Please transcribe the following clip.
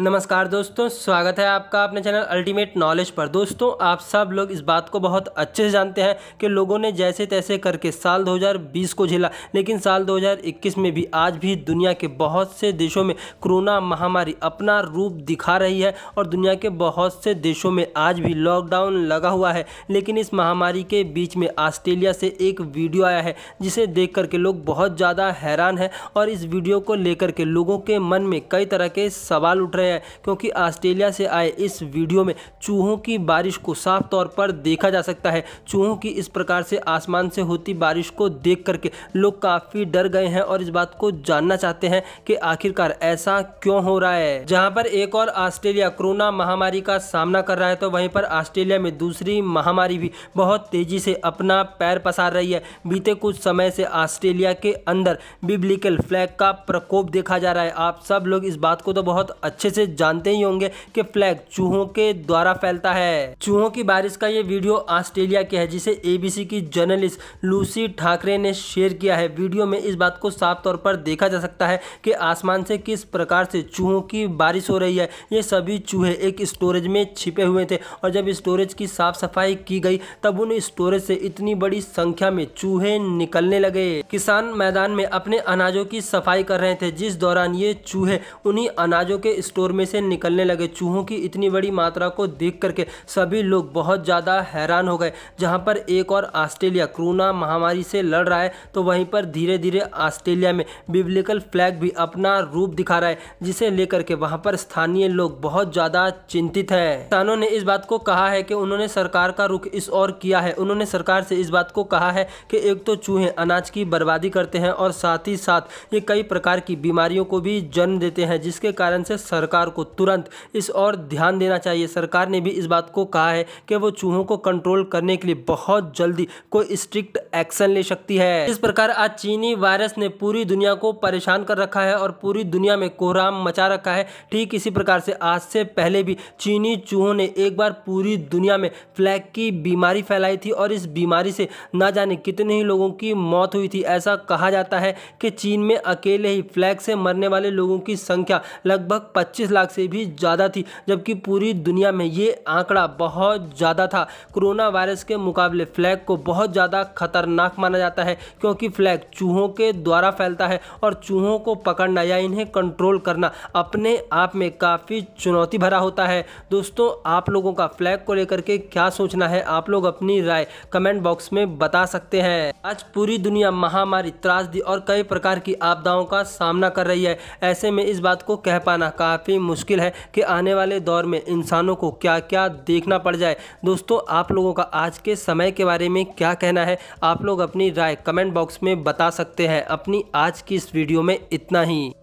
नमस्कार दोस्तों स्वागत है आपका अपने चैनल अल्टीमेट नॉलेज पर दोस्तों आप सब लोग इस बात को बहुत अच्छे से जानते हैं कि लोगों ने जैसे तैसे करके साल 2020 को झेला लेकिन साल 2021 में भी आज भी दुनिया के बहुत से देशों में कोरोना महामारी अपना रूप दिखा रही है और दुनिया के बहुत से देशों में आज भी लॉकडाउन लगा हुआ है लेकिन इस महामारी के बीच में ऑस्ट्रेलिया से एक वीडियो आया है जिसे देख करके लोग बहुत ज़्यादा हैरान हैं और इस वीडियो को लेकर के लोगों के मन में कई तरह के सवाल उठ रहे हैं है क्योंकि ऑस्ट्रेलिया से आए इस वीडियो में चूहों की बारिश को साफ तौर पर देखा जा सकता है चूहों की इस प्रकार से आसमान से होती बारिश को देख करके लोग काफ़ी डर गए हैं और इस बात को जानना चाहते हैं कि आखिरकार ऐसा क्यों हो रहा है जहां पर एक और ऑस्ट्रेलिया कोरोना महामारी का सामना कर रहा है तो वहीं पर ऑस्ट्रेलिया में दूसरी महामारी भी बहुत तेजी से अपना पैर पसार रही है बीते कुछ समय से ऑस्ट्रेलिया के अंदर बिब्लिकल फ्लैग का प्रकोप देखा जा रहा है आप सब लोग इस बात को तो बहुत अच्छे से से जानते ही होंगे कि फ्लैग चूहों के द्वारा फैलता है चूहों की बारिश का ये वीडियो ऑस्ट्रेलिया की है जिसे एबीसी की जर्नलिस्ट लूसी ठाकरे ने शेयर किया है वीडियो में इस बात को साफ तौर पर देखा जा सकता है कि आसमान से किस प्रकार से चूहों की बारिश हो रही है ये सभी चूहे एक स्टोरेज में छिपे हुए थे और जब स्टोरेज की साफ सफाई की गई तब उन स्टोरेज से इतनी बड़ी संख्या में चूहे निकलने लगे किसान मैदान में अपने अनाजों की सफाई कर रहे थे जिस दौरान ये चूहे उन्हीं अनाजों के स्टोर स्टोर में से निकलने लगे चूहों की इतनी बड़ी मात्रा को देख करके सभी लोग बहुत ज़्यादा हैरान हो गए जहाँ पर एक और ऑस्ट्रेलिया कोरोना महामारी से लड़ रहा है तो वहीं पर धीरे धीरे ऑस्ट्रेलिया में बिब्लिकल फ्लैग भी अपना रूप दिखा रहा है जिसे लेकर के वहाँ पर स्थानीय लोग बहुत ज़्यादा चिंतित है किसानों ने इस बात को कहा है कि उन्होंने सरकार का रुख इस और किया है उन्होंने सरकार से इस बात को कहा है कि एक तो चूहे अनाज की बर्बादी करते हैं और साथ ही साथ ये कई प्रकार की बीमारियों को भी जन्म देते हैं जिसके कारण से सरकार सरकार को तुरंत इस और ध्यान देना चाहिए सरकार ने भी इस बात को कहा है कि वो चूहों को कंट्रोल करने के लिए बहुत जल्दी कोई स्ट्रिक्ट एक्शन ले सकती है इस प्रकार आज चीनी वायरस ने पूरी दुनिया को परेशान कर रखा है और पूरी दुनिया में कोहराम मचा रखा है ठीक इसी प्रकार से आज से पहले भी चीनी चूहों ने एक बार पूरी दुनिया में फ्लैग की बीमारी फैलाई थी और इस बीमारी से ना जाने कितने ही लोगों की मौत हुई थी ऐसा कहा जाता है कि चीन में अकेले ही फ्लैग से मरने वाले लोगों की संख्या लगभग पच्चीस पच्चीस लाख से भी ज़्यादा थी जबकि पूरी दुनिया में ये आंकड़ा बहुत ज़्यादा था कोरोना वायरस के मुकाबले फ्लैग को बहुत ज़्यादा खतरनाक माना जाता है क्योंकि फ्लैग चूहों के द्वारा फैलता है और चूहों को पकड़ना या इन्हें कंट्रोल करना अपने आप में काफ़ी चुनौती भरा होता है दोस्तों आप लोगों का फ्लैग को लेकर के क्या सोचना है आप लोग अपनी राय कमेंट बॉक्स में बता सकते हैं आज पूरी दुनिया महामारी त्रासदी और कई प्रकार की आपदाओं का सामना कर रही है ऐसे में इस बात को कह पाना काफ़ी काफ़ी मुश्किल है कि आने वाले दौर में इंसानों को क्या क्या देखना पड़ जाए दोस्तों आप लोगों का आज के समय के बारे में क्या कहना है आप लोग अपनी राय कमेंट बॉक्स में बता सकते हैं अपनी आज की इस वीडियो में इतना ही